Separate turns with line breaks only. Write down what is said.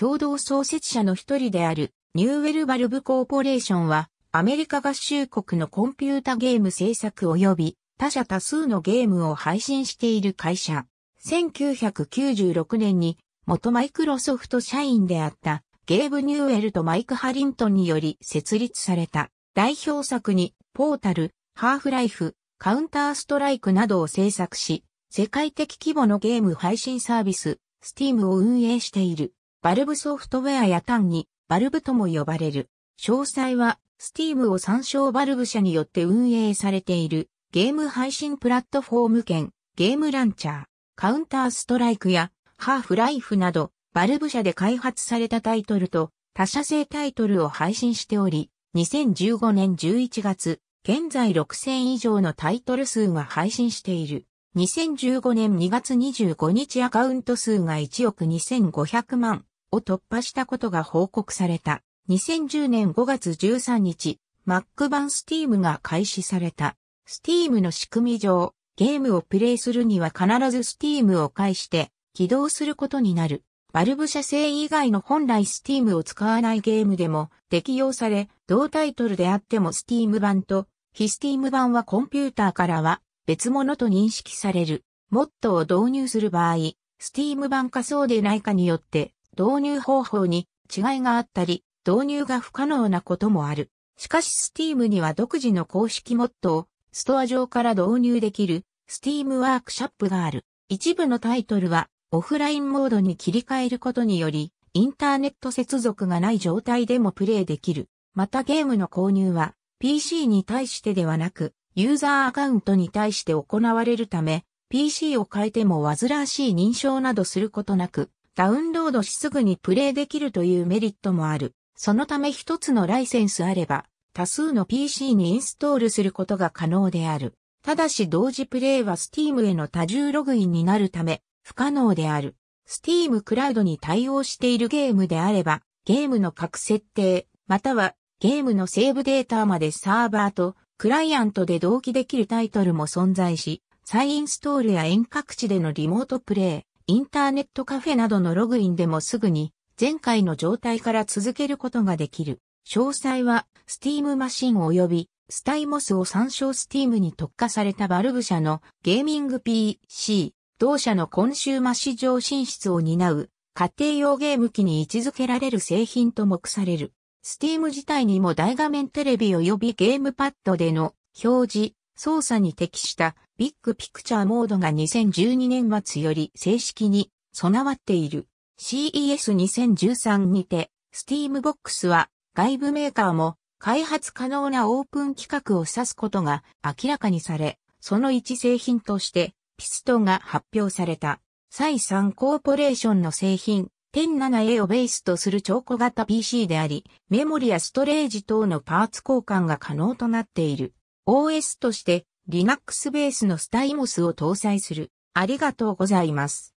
共同創設者の一人であるニューウェルバルブコーポレーションはアメリカ合衆国のコンピュータゲーム制作及び他社多数のゲームを配信している会社。1996年に元マイクロソフト社員であったゲーブ・ニューエルとマイク・ハリントンにより設立された代表作にポータル、ハーフライフ、カウンターストライクなどを制作し、世界的規模のゲーム配信サービス、スティームを運営している。バルブソフトウェアや単にバルブとも呼ばれる。詳細はスティームを参照バルブ社によって運営されているゲーム配信プラットフォーム兼ゲームランチャー、カウンターストライクやハーフライフなどバルブ社で開発されたタイトルと他社製タイトルを配信しており、2015年11月、現在6000以上のタイトル数が配信している。2015年2月25日アカウント数が1億2500万。を突破したことが報告された。2010年5月13日、Mac 版 Steam が開始された。Steam の仕組み上、ゲームをプレイするには必ず Steam を介して起動することになる。バルブ社製以外の本来 Steam を使わないゲームでも適用され、同タイトルであっても Steam 版と非 Steam 版はコンピューターからは別物と認識される。モッドを導入する場合、Steam 版かそうでないかによって導入方法に違いがあったり、導入が不可能なこともある。しかし Steam には独自の公式モッドをストア上から導入できる Steam ワークショップがある。一部のタイトルはオフラインモードに切り替えることにより、インターネット接続がない状態でもプレイできる。またゲームの購入は PC に対してではなく、ユーザーアカウントに対して行われるため、PC を変えても煩わしい認証などすることなく、ダウンロードしすぐにプレイできるというメリットもある。そのため一つのライセンスあれば、多数の PC にインストールすることが可能である。ただし同時プレイは Steam への多重ログインになるため、不可能である。Steam クラウドに対応しているゲームであれば、ゲームの各設定、またはゲームのセーブデータまでサーバーとクライアントで同期できるタイトルも存在し、再インストールや遠隔地でのリモートプレイ、インターネットカフェなどのログインでもすぐに前回の状態から続けることができる。詳細は Steam マシン及びスタイモスを参照 Steam に特化されたバルブ社のゲーミング PC、同社のコンシューマ市場進出を担う家庭用ゲーム機に位置づけられる製品と目される。Steam 自体にも大画面テレビ及びゲームパッドでの表示、操作に適したビッグピクチャーモードが2012年末より正式に備わっている。CES2013 にて、Steambox は外部メーカーも開発可能なオープン規格を指すことが明らかにされ、その一製品としてピストが発表された。サイサンコーポレーションの製品 10.7A をベースとする超小型 PC であり、メモリやストレージ等のパーツ交換が可能となっている。OS として Linux ベースのスタイモスを搭載する。ありがとうございます。